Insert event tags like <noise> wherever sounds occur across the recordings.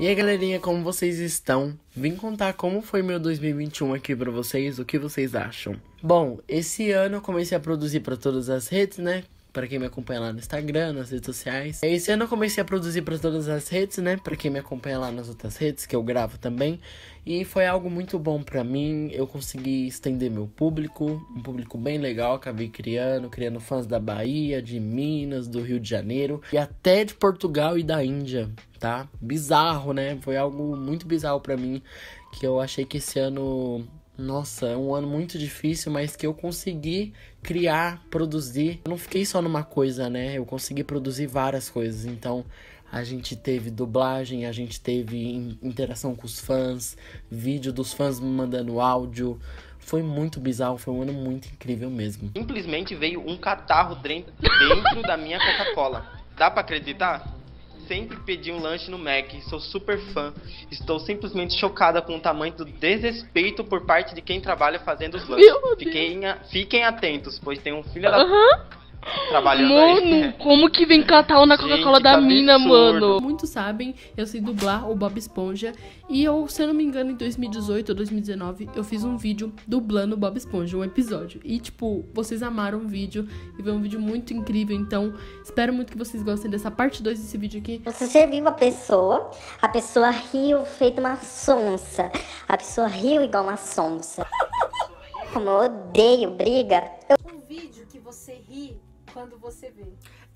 E aí galerinha, como vocês estão? Vim contar como foi meu 2021 aqui pra vocês, o que vocês acham. Bom, esse ano eu comecei a produzir para todas as redes, né? para quem me acompanha lá no Instagram, nas redes sociais. Esse ano eu comecei a produzir para todas as redes, né? Para quem me acompanha lá nas outras redes, que eu gravo também. E foi algo muito bom para mim. Eu consegui estender meu público, um público bem legal. Acabei criando, criando fãs da Bahia, de Minas, do Rio de Janeiro e até de Portugal e da Índia, tá? Bizarro, né? Foi algo muito bizarro para mim que eu achei que esse ano nossa, é um ano muito difícil, mas que eu consegui criar, produzir. Eu não fiquei só numa coisa, né? Eu consegui produzir várias coisas. Então, a gente teve dublagem, a gente teve interação com os fãs, vídeo dos fãs me mandando áudio. Foi muito bizarro, foi um ano muito incrível mesmo. Simplesmente veio um catarro dentro da minha Coca-Cola. Dá para acreditar? sempre pedi um lanche no Mac, sou super fã. Estou simplesmente chocada com o tamanho do desrespeito por parte de quem trabalha fazendo os lanches. Fiquem, a, fiquem atentos, pois tem um filho uhum mano, aí. como que vem catar na Coca-Cola da mina, absurdo. mano? Muitos sabem, eu sei dublar o Bob Esponja. E eu, se eu não me engano, em 2018 ou 2019, eu fiz um vídeo dublando o Bob Esponja, um episódio. E, tipo, vocês amaram o vídeo. E foi um vídeo muito incrível. Então, espero muito que vocês gostem dessa parte 2 desse vídeo aqui. Você serviu uma pessoa, a pessoa riu feito uma sonsa. A pessoa riu igual uma sonsa. <laughs> Como eu odeio briga. Eu... Um vídeo que você ri quando você vê.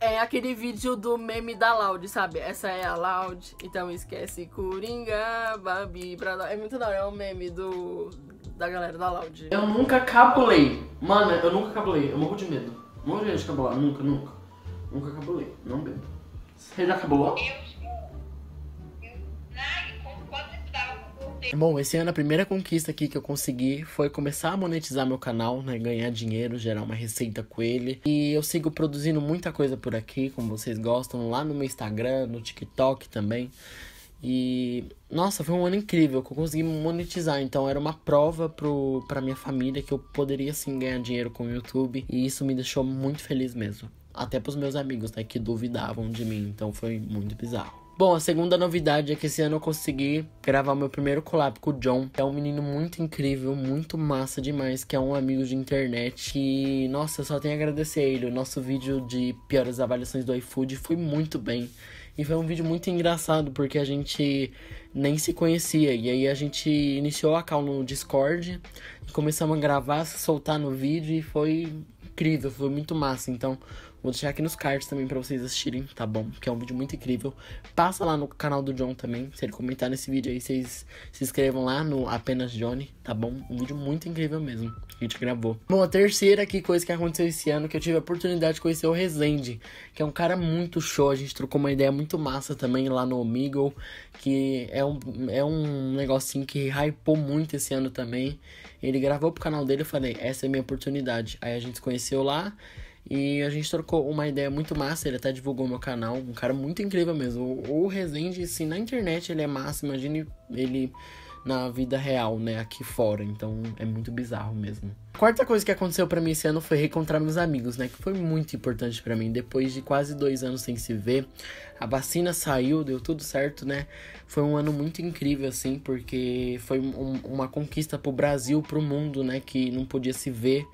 É aquele vídeo do meme da Loud, sabe? Essa é a Loud, então esquece Coringa, Babi, Brada. É muito da hora, é um meme do, da galera da Loud. Eu nunca cabulei. Mano, eu nunca cabulei. Eu morro de medo. Morro de medo de cabular. Nunca, nunca. Nunca cabulei. Não bebo. Você já cabulou? Eu Bom, esse ano a primeira conquista aqui que eu consegui foi começar a monetizar meu canal, né? Ganhar dinheiro, gerar uma receita com ele. E eu sigo produzindo muita coisa por aqui, como vocês gostam, lá no meu Instagram, no TikTok também. E nossa, foi um ano incrível que eu consegui monetizar. Então era uma prova pro, pra minha família que eu poderia sim ganhar dinheiro com o YouTube. E isso me deixou muito feliz mesmo. Até pros meus amigos, né, que duvidavam de mim. Então foi muito bizarro. Bom, a segunda novidade é que esse ano eu consegui gravar meu primeiro collab com o John, que é um menino muito incrível, muito massa demais, que é um amigo de internet E, nossa, eu só tenho a agradecer a ele. O nosso vídeo de piores avaliações do iFood foi muito bem. E foi um vídeo muito engraçado, porque a gente nem se conhecia. E aí a gente iniciou a call no Discord, começamos a gravar, soltar no vídeo e foi incrível, foi muito massa. Então, Vou deixar aqui nos cards também pra vocês assistirem, tá bom? Que é um vídeo muito incrível. Passa lá no canal do John também. Se ele comentar nesse vídeo aí, vocês se inscrevam lá no Apenas Johnny, tá bom? Um vídeo muito incrível mesmo que a gente gravou. Bom, a terceira aqui coisa que aconteceu esse ano, que eu tive a oportunidade de conhecer o Rezende, que é um cara muito show. A gente trocou uma ideia muito massa também lá no Omegle, que é um, é um negocinho que hypou muito esse ano também. Ele gravou pro canal dele, eu falei, essa é a minha oportunidade. Aí a gente se conheceu lá. E a gente trocou uma ideia muito massa, ele até divulgou meu canal, um cara muito incrível mesmo. O, o Rezende, se assim, na internet ele é massa, imagine ele na vida real, né, aqui fora. Então é muito bizarro mesmo. quarta coisa que aconteceu para mim esse ano foi reencontrar meus amigos, né, que foi muito importante para mim. Depois de quase dois anos sem se ver, a vacina saiu, deu tudo certo, né. Foi um ano muito incrível, assim, porque foi um, uma conquista pro Brasil, pro mundo, né, que não podia se ver.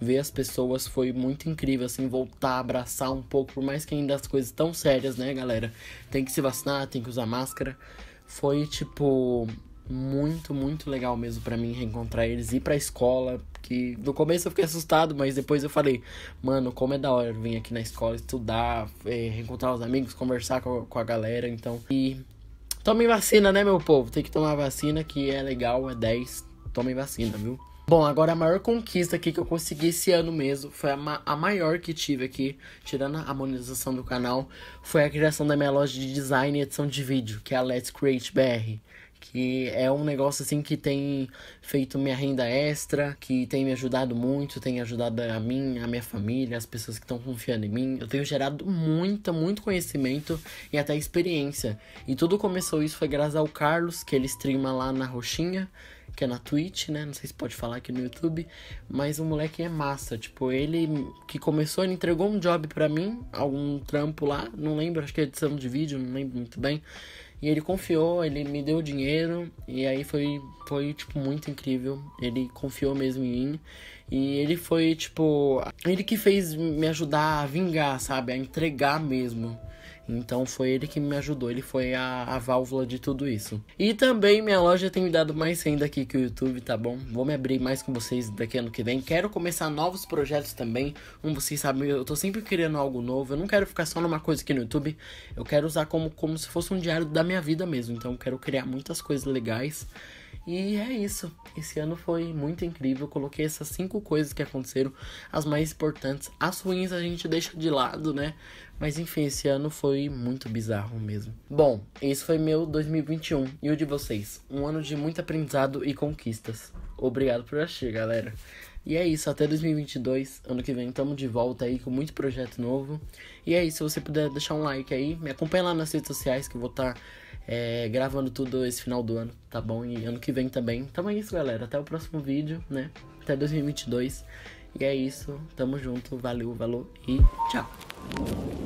Ver as pessoas foi muito incrível, assim, voltar, abraçar um pouco, por mais que ainda as coisas tão sérias, né, galera. Tem que se vacinar, tem que usar máscara foi tipo muito, muito legal mesmo para mim reencontrar eles, e ir pra escola. Que no começo eu fiquei assustado, mas depois eu falei, mano, como é da hora vir aqui na escola estudar, é, reencontrar os amigos, conversar com a, com a galera. Então, e tomem vacina, né, meu povo? Tem que tomar vacina, que é legal, é 10. Tomem vacina, viu? Bom, agora a maior conquista aqui que eu consegui esse ano mesmo, foi a, ma a, maior que tive aqui, tirando a monetização do canal, foi a criação da minha loja de design e edição de vídeo, que é a Let's Create BR que é um negócio assim que tem feito minha renda extra, que tem me ajudado muito, tem ajudado a mim, a minha família, as pessoas que estão confiando em mim. Eu tenho gerado muita, muito conhecimento e até experiência. E tudo começou isso foi graças ao Carlos, que ele streama lá na Roxinha, que é na Twitch, né? Não sei se pode falar aqui no YouTube, mas o moleque é massa, tipo, ele que começou, ele entregou um job para mim, algum trampo lá, não lembro, acho que é edição de vídeo, não lembro muito bem. E ele confiou, ele me deu o dinheiro e aí foi, foi tipo, muito incrível. Ele confiou mesmo em mim. E ele foi, tipo, ele que fez me ajudar a vingar, sabe? A entregar mesmo. Então foi ele que me ajudou, ele foi a, a válvula de tudo isso. E também minha loja tem me dado mais renda aqui que o YouTube, tá bom? Vou me abrir mais com vocês daqui ano que vem. Quero começar novos projetos também. Como vocês sabem, eu tô sempre criando algo novo. Eu não quero ficar só numa coisa aqui no YouTube. Eu quero usar como, como se fosse um diário da minha vida mesmo. Então eu quero criar muitas coisas legais. E é isso. Esse ano foi muito incrível. Eu coloquei essas cinco coisas que aconteceram, as mais importantes. As ruins a gente deixa de lado, né? Mas enfim, esse ano foi muito bizarro mesmo. Bom, esse foi meu 2021 e o de vocês. Um ano de muito aprendizado e conquistas. Obrigado por assistir, galera. E é isso, até 2022, ano que vem Tamo de volta aí com muito projeto novo. E é isso, se você puder deixar um like aí, me acompanha lá nas redes sociais que eu vou estar tá é, gravando tudo esse final do ano, tá bom? E ano que vem também. Então é isso, galera. Até o próximo vídeo, né? Até 2022. E é isso. Tamo junto. Valeu, valor e tchau.